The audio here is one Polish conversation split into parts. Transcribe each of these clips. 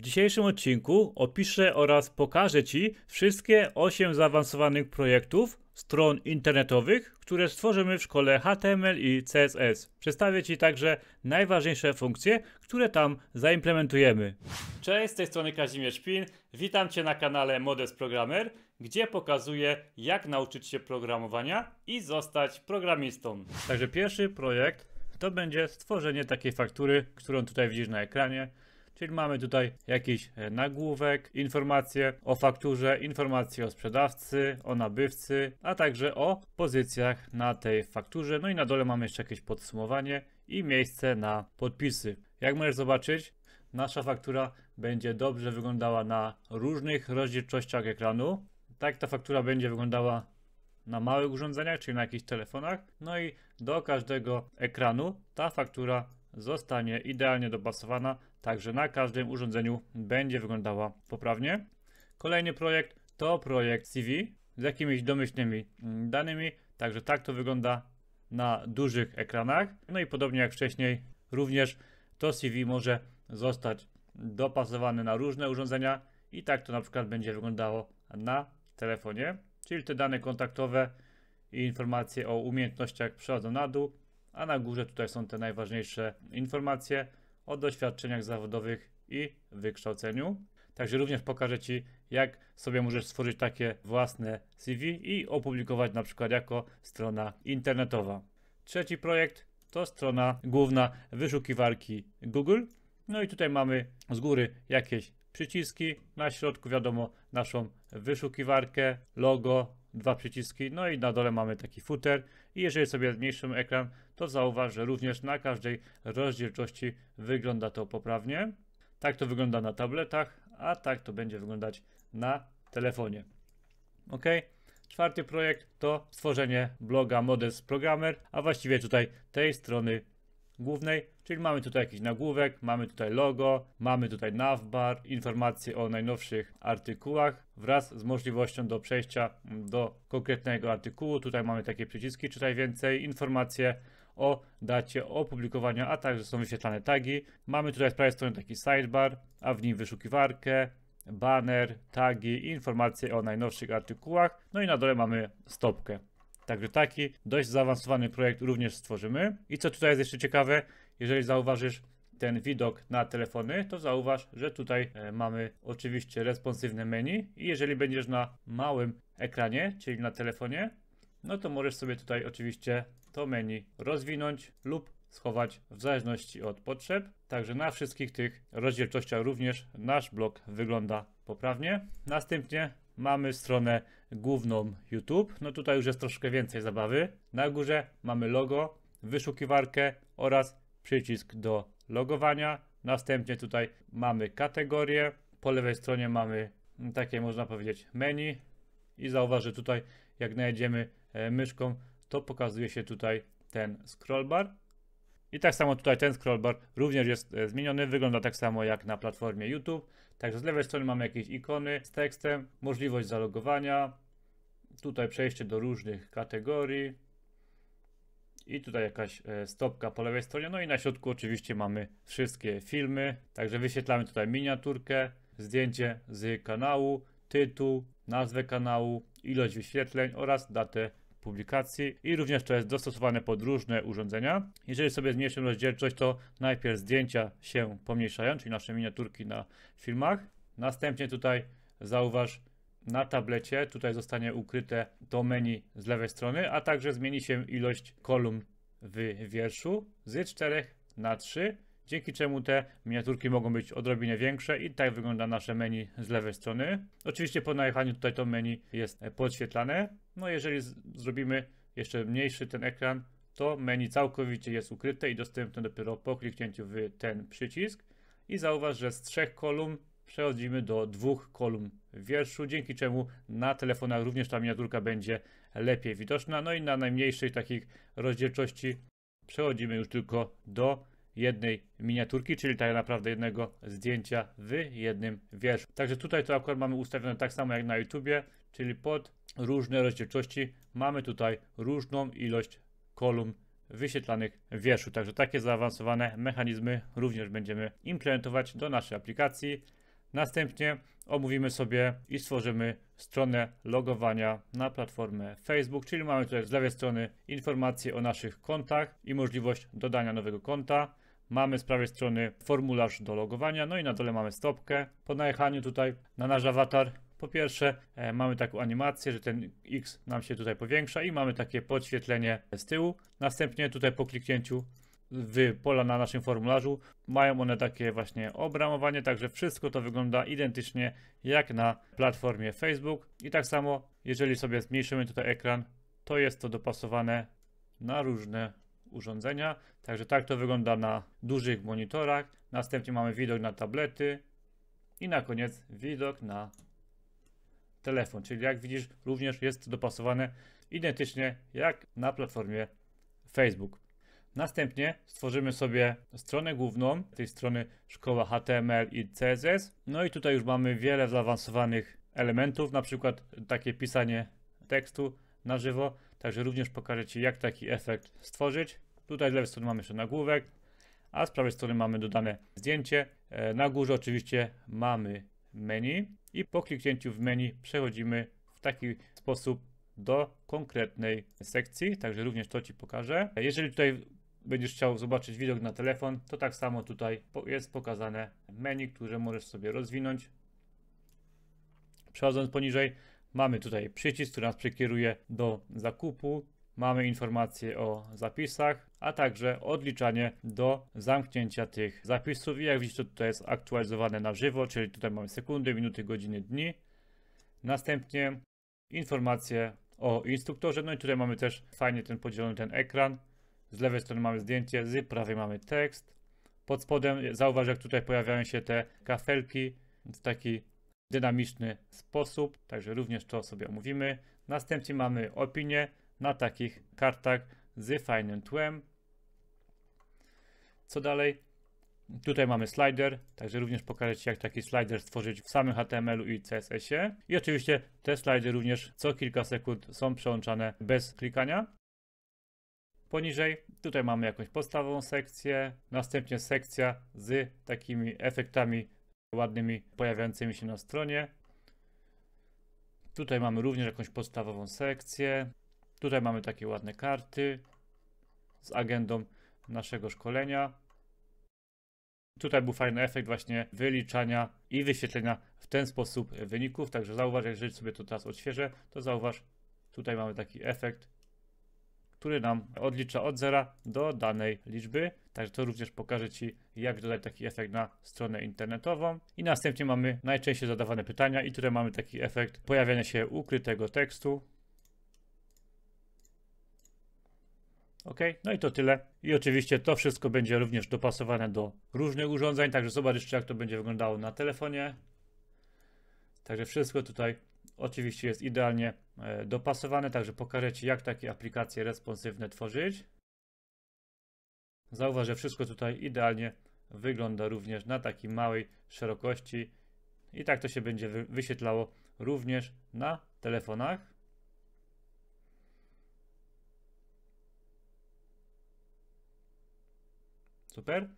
W dzisiejszym odcinku opiszę oraz pokażę Ci wszystkie 8 zaawansowanych projektów stron internetowych, które stworzymy w szkole HTML i CSS. Przedstawię Ci także najważniejsze funkcje, które tam zaimplementujemy. Cześć, z tej strony Kazimierz Pin. Witam Cię na kanale Modest Programmer, gdzie pokazuję jak nauczyć się programowania i zostać programistą. Także pierwszy projekt to będzie stworzenie takiej faktury, którą tutaj widzisz na ekranie. Czyli mamy tutaj jakiś e, nagłówek, informacje o fakturze, informacje o sprzedawcy, o nabywcy, a także o pozycjach na tej fakturze. No i na dole mamy jeszcze jakieś podsumowanie i miejsce na podpisy. Jak możesz zobaczyć, nasza faktura będzie dobrze wyglądała na różnych rozdzielczościach ekranu. Tak ta faktura będzie wyglądała na małych urządzeniach, czyli na jakichś telefonach. No i do każdego ekranu ta faktura zostanie idealnie dopasowana, także na każdym urządzeniu będzie wyglądała poprawnie. Kolejny projekt to projekt CV z jakimiś domyślnymi mm, danymi, także tak to wygląda na dużych ekranach. No i podobnie jak wcześniej, również to CV może zostać dopasowane na różne urządzenia i tak to na przykład będzie wyglądało na telefonie, czyli te dane kontaktowe i informacje o umiejętnościach przechodzą na dół, a na górze tutaj są te najważniejsze informacje o doświadczeniach zawodowych i wykształceniu. Także również pokażę Ci, jak sobie możesz stworzyć takie własne CV i opublikować na przykład jako strona internetowa. Trzeci projekt to strona główna wyszukiwarki Google. No i tutaj mamy z góry jakieś przyciski, na środku wiadomo naszą wyszukiwarkę, logo, dwa przyciski, no i na dole mamy taki footer i jeżeli sobie zmniejszymy ekran, to zauważ, że również na każdej rozdzielczości wygląda to poprawnie. Tak to wygląda na tabletach, a tak to będzie wyglądać na telefonie. Ok. Czwarty projekt to stworzenie bloga Models Programmer, a właściwie tutaj tej strony głównej, czyli mamy tutaj jakiś nagłówek, mamy tutaj logo, mamy tutaj navbar, informacje o najnowszych artykułach wraz z możliwością do przejścia do konkretnego artykułu. Tutaj mamy takie przyciski, czytaj więcej, informacje o dacie opublikowania, a także są wyświetlane tagi. Mamy tutaj z prawej strony taki sidebar, a w nim wyszukiwarkę, banner, tagi, informacje o najnowszych artykułach, no i na dole mamy stopkę. Także taki dość zaawansowany projekt również stworzymy. I co tutaj jest jeszcze ciekawe, jeżeli zauważysz ten widok na telefony, to zauważ, że tutaj e, mamy oczywiście responsywne menu i jeżeli będziesz na małym ekranie, czyli na telefonie, no to możesz sobie tutaj oczywiście to menu rozwinąć lub schować w zależności od potrzeb. Także na wszystkich tych rozdzielczościach również nasz blog wygląda poprawnie. Następnie mamy stronę główną YouTube. No tutaj już jest troszkę więcej zabawy. Na górze mamy logo, wyszukiwarkę oraz przycisk do logowania. Następnie tutaj mamy kategorie. Po lewej stronie mamy takie można powiedzieć menu i zauważ, że tutaj jak znajdziemy E, myszką, to pokazuje się tutaj ten scrollbar. I tak samo tutaj ten scrollbar również jest e, zmieniony, wygląda tak samo jak na platformie YouTube. Także z lewej strony mamy jakieś ikony z tekstem, możliwość zalogowania, tutaj przejście do różnych kategorii i tutaj jakaś e, stopka po lewej stronie, no i na środku oczywiście mamy wszystkie filmy, także wyświetlamy tutaj miniaturkę, zdjęcie z kanału, tytuł, nazwę kanału, ilość wyświetleń oraz datę publikacji i również to jest dostosowane pod różne urządzenia. Jeżeli sobie zmniejszymy rozdzielczość, to najpierw zdjęcia się pomniejszają, czyli nasze miniaturki na filmach. Następnie tutaj zauważ na tablecie, tutaj zostanie ukryte to menu z lewej strony, a także zmieni się ilość kolumn w wierszu z 4 na 3 dzięki czemu te miniaturki mogą być odrobinę większe i tak wygląda nasze menu z lewej strony. Oczywiście po najechaniu tutaj to menu jest podświetlane. No jeżeli zrobimy jeszcze mniejszy ten ekran, to menu całkowicie jest ukryte i dostępne dopiero po kliknięciu w ten przycisk. I zauważ, że z trzech kolumn przechodzimy do dwóch kolumn wierszu, dzięki czemu na telefonach również ta miniaturka będzie lepiej widoczna. No i na najmniejszej takich rozdzielczości przechodzimy już tylko do jednej miniaturki, czyli tak naprawdę jednego zdjęcia w jednym wierszu. Także tutaj to akurat mamy ustawione tak samo jak na YouTubie, czyli pod różne rozdzielczości, mamy tutaj różną ilość kolumn wyświetlanych w wierszu. Także takie zaawansowane mechanizmy również będziemy implementować do naszej aplikacji. Następnie omówimy sobie i stworzymy stronę logowania na platformę Facebook, czyli mamy tutaj z lewej strony informacje o naszych kontach i możliwość dodania nowego konta. Mamy z prawej strony formularz do logowania, no i na dole mamy stopkę. Po najechaniu tutaj na nasz awatar po pierwsze e, mamy taką animację, że ten X nam się tutaj powiększa i mamy takie podświetlenie z tyłu. Następnie tutaj po kliknięciu w pola na naszym formularzu mają one takie właśnie obramowanie, także wszystko to wygląda identycznie jak na platformie Facebook. I tak samo, jeżeli sobie zmniejszymy tutaj ekran, to jest to dopasowane na różne urządzenia. Także tak to wygląda na dużych monitorach. Następnie mamy widok na tablety i na koniec widok na telefon. Czyli jak widzisz, również jest dopasowane identycznie jak na platformie Facebook. Następnie stworzymy sobie stronę główną, tej strony szkoła HTML i CSS. No i tutaj już mamy wiele zaawansowanych elementów, na przykład takie pisanie tekstu na żywo. Także również pokażę Ci, jak taki efekt stworzyć. Tutaj z lewej strony mamy jeszcze nagłówek, a z prawej strony mamy dodane zdjęcie. E, na górze oczywiście mamy menu i po kliknięciu w menu przechodzimy w taki sposób do konkretnej sekcji, także również to Ci pokażę. Jeżeli tutaj będziesz chciał zobaczyć widok na telefon, to tak samo tutaj jest pokazane menu, które możesz sobie rozwinąć. Przechodząc poniżej, mamy tutaj przycisk, który nas przekieruje do zakupu. Mamy informacje o zapisach, a także odliczanie do zamknięcia tych zapisów. I jak widzicie, to tutaj jest aktualizowane na żywo, czyli tutaj mamy sekundy, minuty, godziny, dni. Następnie informacje o instruktorze. No i tutaj mamy też fajnie ten podzielony ten ekran. Z lewej strony mamy zdjęcie, z prawej mamy tekst. Pod spodem zauważ, jak tutaj pojawiają się te kafelki w taki dynamiczny sposób, także również to sobie omówimy. Następnie mamy opinię na takich kartach z fajnym tłem. Co dalej? Tutaj mamy slider, także również pokażę Ci, jak taki slider stworzyć w samym HTML-u i CSS-ie. I oczywiście te slidery również co kilka sekund są przełączane bez klikania. Poniżej tutaj mamy jakąś podstawową sekcję, następnie sekcja z takimi efektami ładnymi pojawiającymi się na stronie. Tutaj mamy również jakąś podstawową sekcję. Tutaj mamy takie ładne karty z agendą naszego szkolenia. Tutaj był fajny efekt właśnie wyliczania i wyświetlenia w ten sposób wyników. Także zauważ, jeżeli sobie to teraz odświeżę, to zauważ, tutaj mamy taki efekt, który nam odlicza od zera do danej liczby. Także to również pokaże Ci, jak dodać taki efekt na stronę internetową. I następnie mamy najczęściej zadawane pytania i tutaj mamy taki efekt pojawiania się ukrytego tekstu. Ok, no i to tyle. I oczywiście to wszystko będzie również dopasowane do różnych urządzeń, także zobacz jak to będzie wyglądało na telefonie. Także wszystko tutaj oczywiście jest idealnie e, dopasowane, także pokażę Ci jak takie aplikacje responsywne tworzyć. Zauważ, że wszystko tutaj idealnie wygląda również na takiej małej szerokości i tak to się będzie wyświetlało również na telefonach. Super.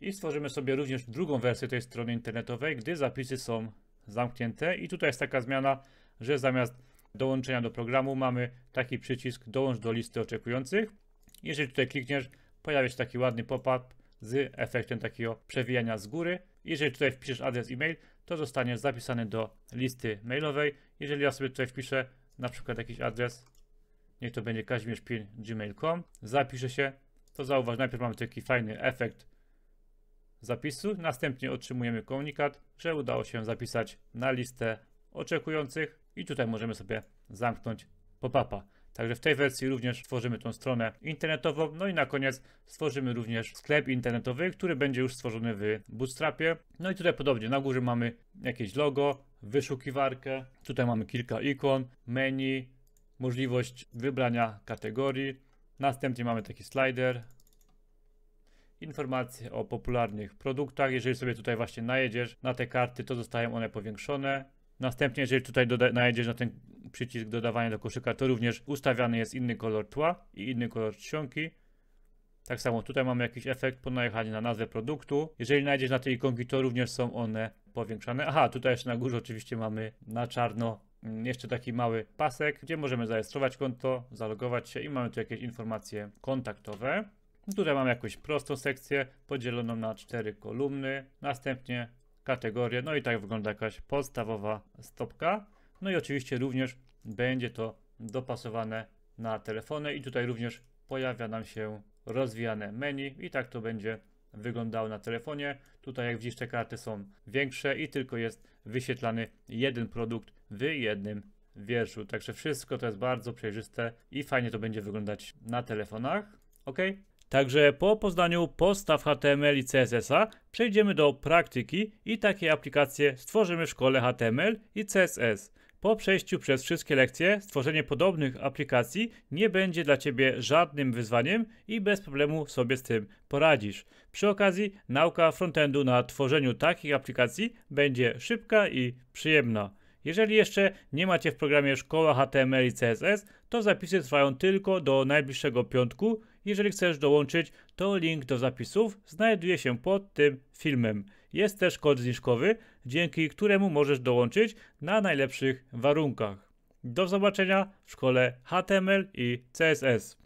I stworzymy sobie również drugą wersję tej strony internetowej, gdy zapisy są zamknięte. I tutaj jest taka zmiana, że zamiast dołączenia do programu mamy taki przycisk dołącz do listy oczekujących. Jeżeli tutaj klikniesz, pojawia się taki ładny pop-up z efektem takiego przewijania z góry. Jeżeli tutaj wpiszesz adres e-mail, to zostanie zapisany do listy mailowej. Jeżeli ja sobie tutaj wpiszę na przykład jakiś adres, niech to będzie kazimierz.pin.gmail.com, zapiszę się to zauważ, najpierw mamy taki fajny efekt zapisu, następnie otrzymujemy komunikat, że udało się zapisać na listę oczekujących i tutaj możemy sobie zamknąć pop-upa. Także w tej wersji również stworzymy tą stronę internetową. No i na koniec stworzymy również sklep internetowy, który będzie już stworzony w Bootstrapie. No i tutaj podobnie, na górze mamy jakieś logo, wyszukiwarkę. Tutaj mamy kilka ikon, menu, możliwość wybrania kategorii. Następnie mamy taki slider. Informacje o popularnych produktach. Jeżeli sobie tutaj właśnie najedziesz na te karty, to zostają one powiększone. Następnie, jeżeli tutaj najedziesz na ten przycisk dodawania do koszyka, to również ustawiany jest inny kolor tła i inny kolor czcionki. Tak samo tutaj mamy jakiś efekt po najechaniu na nazwę produktu. Jeżeli najdziesz na tej ikonki, to również są one powiększane. Aha, tutaj jeszcze na górze oczywiście mamy na czarno Mm, jeszcze taki mały pasek, gdzie możemy zarejestrować konto, zalogować się i mamy tu jakieś informacje kontaktowe. Tutaj mamy jakąś prostą sekcję podzieloną na cztery kolumny, następnie kategorie, no i tak wygląda jakaś podstawowa stopka. No i oczywiście również będzie to dopasowane na telefony i tutaj również pojawia nam się rozwijane menu i tak to będzie wyglądało na telefonie. Tutaj jak widzisz te karty są większe i tylko jest wyświetlany jeden produkt w jednym wierszu. Także wszystko to jest bardzo przejrzyste i fajnie to będzie wyglądać na telefonach. Ok? Także po poznaniu postaw HTML i CSS-a przejdziemy do praktyki i takie aplikacje stworzymy w szkole HTML i CSS. Po przejściu przez wszystkie lekcje stworzenie podobnych aplikacji nie będzie dla Ciebie żadnym wyzwaniem i bez problemu sobie z tym poradzisz. Przy okazji nauka frontendu na tworzeniu takich aplikacji będzie szybka i przyjemna. Jeżeli jeszcze nie macie w programie Szkoła HTML i CSS, to zapisy trwają tylko do najbliższego piątku. Jeżeli chcesz dołączyć, to link do zapisów znajduje się pod tym filmem. Jest też kod zniżkowy, dzięki któremu możesz dołączyć na najlepszych warunkach. Do zobaczenia w szkole HTML i CSS.